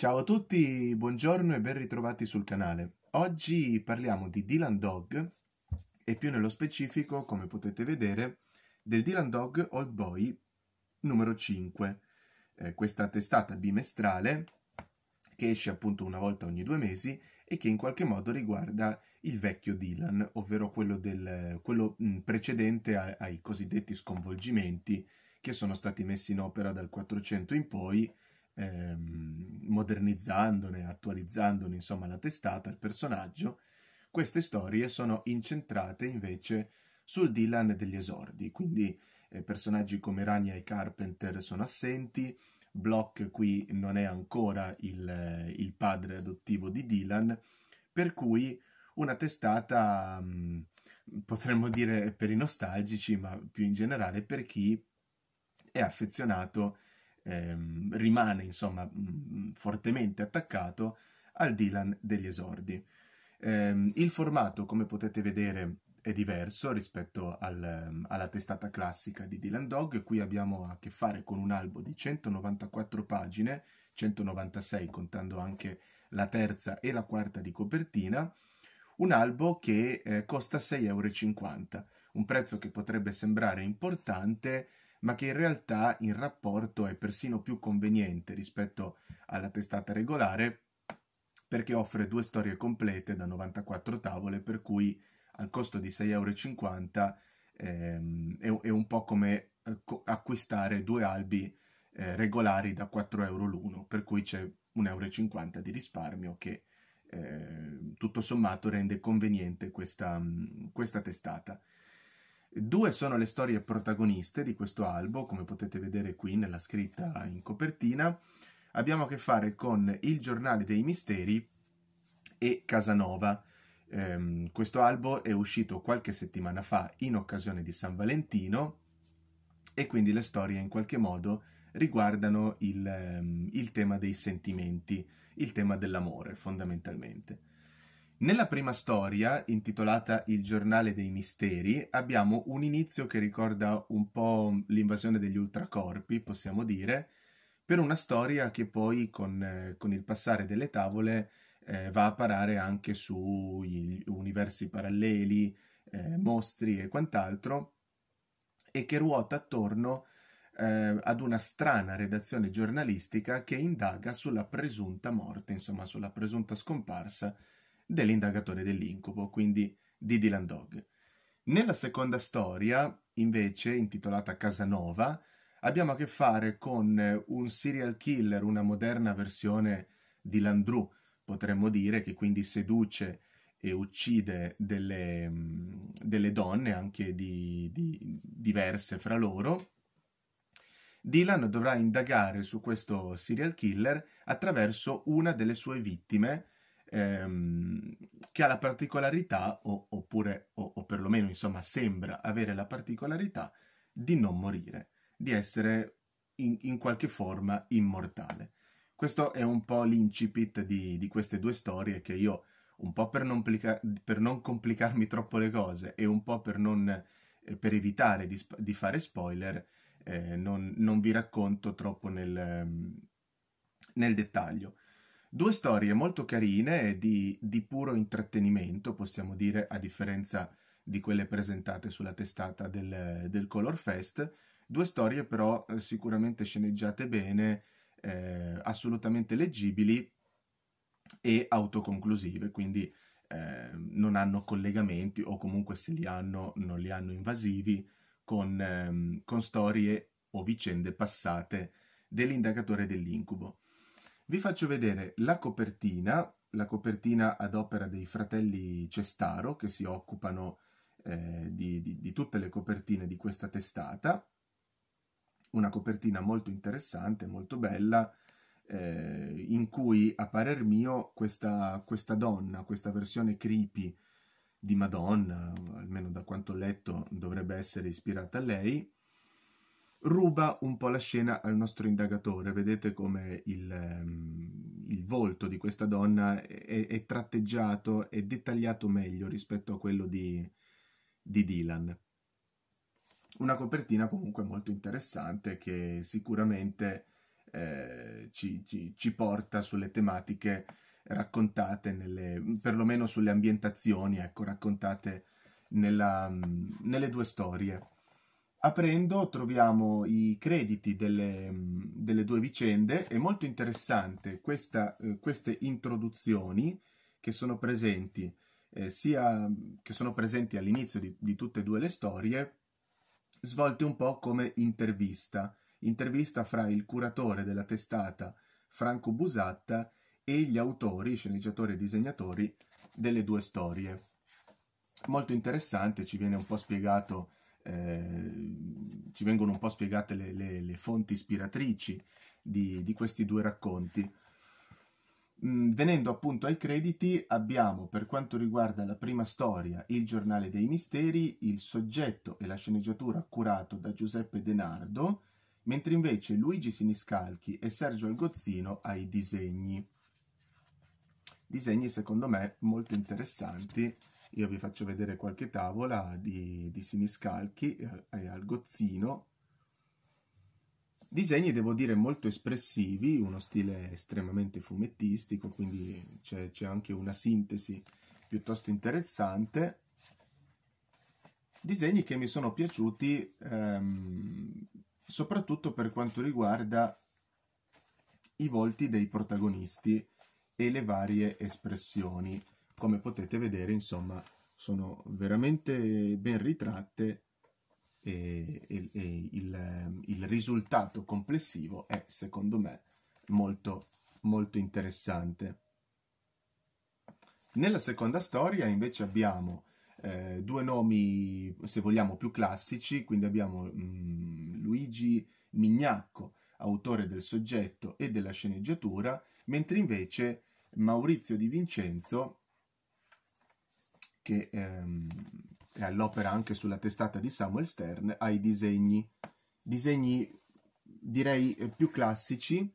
Ciao a tutti, buongiorno e ben ritrovati sul canale. Oggi parliamo di Dylan Dog e più nello specifico, come potete vedere, del Dylan Dog Old Boy numero 5, eh, questa testata bimestrale che esce appunto una volta ogni due mesi e che in qualche modo riguarda il vecchio Dylan, ovvero quello, del, quello mm, precedente a, ai cosiddetti sconvolgimenti che sono stati messi in opera dal 400 in poi ehm, modernizzandone, attualizzandone insomma la testata, il personaggio, queste storie sono incentrate invece sul Dylan degli esordi, quindi eh, personaggi come Rania e Carpenter sono assenti, Block qui non è ancora il, il padre adottivo di Dylan, per cui una testata, mh, mm, potremmo dire per i nostalgici, ma più in generale per chi è affezionato a ehm, rimane insomma mh, mm, mm, fortemente attaccato al Dylan degli esordi. Eh, il formato, come potete vedere, è diverso rispetto al, mm, alla testata classica di Dylan Dog. Qui abbiamo a che fare con un albo di 194 pagine, 196 contando anche la terza e la quarta di copertina. Un albo che eh, costa 6,50 euro, un prezzo che potrebbe sembrare importante, ma che in realtà in rapporto è persino più conveniente rispetto alla testata regolare perché offre due storie complete da 94 tavole, per cui al costo di 6,50 euro ehm, è, un po' come eh, acquistare due albi eh, regolari da 4 euro l'uno, per cui c'è 1,50 euro di risparmio che eh, tutto sommato rende conveniente questa, questa testata. Due sono le storie protagoniste di questo albo, come potete vedere qui nella scritta in copertina. Abbiamo a che fare con Il giornale dei misteri e Casanova. Ehm, questo albo è uscito qualche settimana fa in occasione di San Valentino e quindi le storie in qualche modo riguardano il, ehm, il tema dei sentimenti, il tema dell'amore fondamentalmente. Nella prima storia, intitolata Il giornale dei misteri, abbiamo un inizio che ricorda un po' l'invasione degli ultracorpi, possiamo dire, per una storia che poi con, eh, con il passare delle tavole eh, va a parare anche su universi paralleli, eh, mostri e quant'altro, e che ruota attorno eh, ad una strana redazione giornalistica che indaga sulla presunta morte, insomma sulla presunta scomparsa dell'indagatore dell'incubo, quindi di Dylan Dog. Nella seconda storia, invece, intitolata Casanova, abbiamo a che fare con un serial killer, una moderna versione di Landru, potremmo dire, che quindi seduce e uccide delle, delle donne, anche di, di, diverse fra loro. Dylan dovrà indagare su questo serial killer attraverso una delle sue vittime, ehm, che ha la particolarità, o, oppure, o, o perlomeno insomma sembra avere la particolarità di non morire, di essere in, in qualche forma immortale. Questo è un po' l'incipit di, di queste due storie che io, un po' per non, plica- per non, complicarmi troppo le cose e un po' per, non, eh, per evitare di, sp- di, fare spoiler, eh, non, non, vi racconto troppo nel, nel dettaglio. Due storie molto carine e di, di puro intrattenimento, possiamo dire, a differenza di quelle presentate sulla testata del, del Color Fest. Due storie però eh, sicuramente sceneggiate bene, eh, assolutamente leggibili e autoconclusive, quindi eh, non hanno collegamenti o comunque se li hanno non li hanno invasivi con, ehm, con storie o vicende passate dell'indagatore dell'incubo. Vi faccio vedere la copertina, la copertina ad opera dei fratelli Cestaro che si occupano eh, di, di, di tutte le copertine di questa testata. Una copertina molto interessante, molto bella, eh, in cui a parer mio questa, questa, donna, questa versione creepy di Madonna, almeno da quanto ho letto, dovrebbe essere ispirata a lei, ruba un po' la scena al nostro indagatore. Vedete come il, ehm, il volto di questa donna è, è, tratteggiato e dettagliato meglio rispetto a quello di, di Dylan. Una copertina comunque molto interessante che sicuramente eh, ci, ci, ci, porta sulle tematiche raccontate, nelle, perlomeno sulle ambientazioni, ecco, raccontate nella, nelle due storie. Aprendo troviamo i crediti delle, delle due vicende, è molto interessante questa, eh, queste introduzioni che sono presenti, eh, sia che sono presenti all'inizio di, di tutte e due le storie, svolte un po' come intervista, intervista fra il curatore della testata Franco Busatta e gli autori, sceneggiatori e disegnatori delle due storie. Molto interessante, ci viene un po' spiegato Ehm, ci vengono un po' spiegate le, le, le fonti ispiratrici di, di, questi due racconti. Mm, venendo appunto ai crediti, abbiamo per quanto riguarda la prima storia, Il giornale dei misteri, il soggetto e la sceneggiatura curato da Giuseppe Denardo, mentre invece Luigi Siniscalchi e Sergio Algozzino ai disegni. Disegni secondo me molto interessanti io vi faccio vedere qualche tavola di, di Siniscalchi eh, e al Gozzino. Disegni, devo dire, molto espressivi, uno stile estremamente fumettistico, quindi c'è anche una sintesi piuttosto interessante. Disegni che mi sono piaciuti ehm, soprattutto per quanto riguarda i volti dei protagonisti e le varie espressioni come potete vedere, insomma, sono veramente ben ritratte e, e, e il, il, risultato complessivo è, secondo me, molto, molto interessante. Nella seconda storia invece abbiamo eh, due nomi, se vogliamo, più classici, quindi abbiamo mh, mm, Luigi Mignacco, autore del soggetto e della sceneggiatura, mentre invece Maurizio Di Vincenzo che ehm, è all'opera anche sulla testata di Samuel Stern, ai disegni, disegni direi eh, più classici,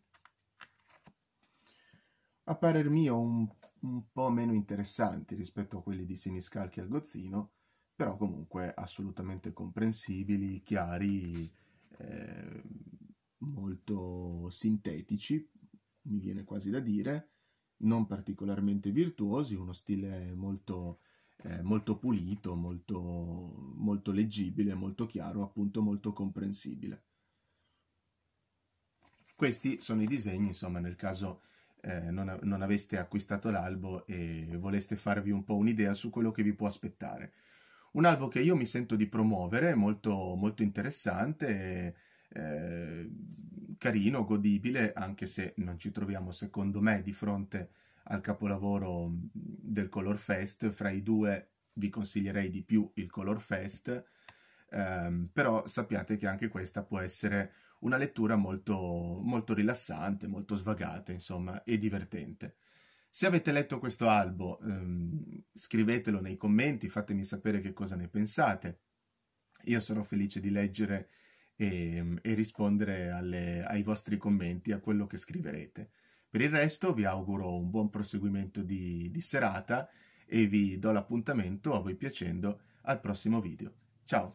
a parer mio un, un po' meno interessanti rispetto a quelli di Siniscalchi al Gozzino, però comunque assolutamente comprensibili, chiari, eh, molto sintetici, mi viene quasi da dire, non particolarmente virtuosi, uno stile molto molto pulito, molto, molto leggibile, molto chiaro, appunto molto comprensibile. Questi sono i disegni, insomma, nel caso eh, non, non, aveste acquistato l'albo e voleste farvi un po' un'idea su quello che vi può aspettare. Un albo che io mi sento di promuovere, molto, molto interessante, eh, carino, godibile, anche se non ci troviamo, secondo me, di fronte al capolavoro del Color Fest, fra i due vi consiglierei di più il Color Fest, ehm, però sappiate che anche questa può essere una lettura molto, molto rilassante, molto svagata, insomma, e divertente. Se avete letto questo albo, ehm, scrivetelo nei commenti, fatemi sapere che cosa ne pensate. Io sarò felice di leggere e, ehm, e rispondere alle, ai vostri commenti, a quello che scriverete. Per il resto vi auguro un buon proseguimento di, di serata e vi do l'appuntamento a voi piacendo al prossimo video. Ciao!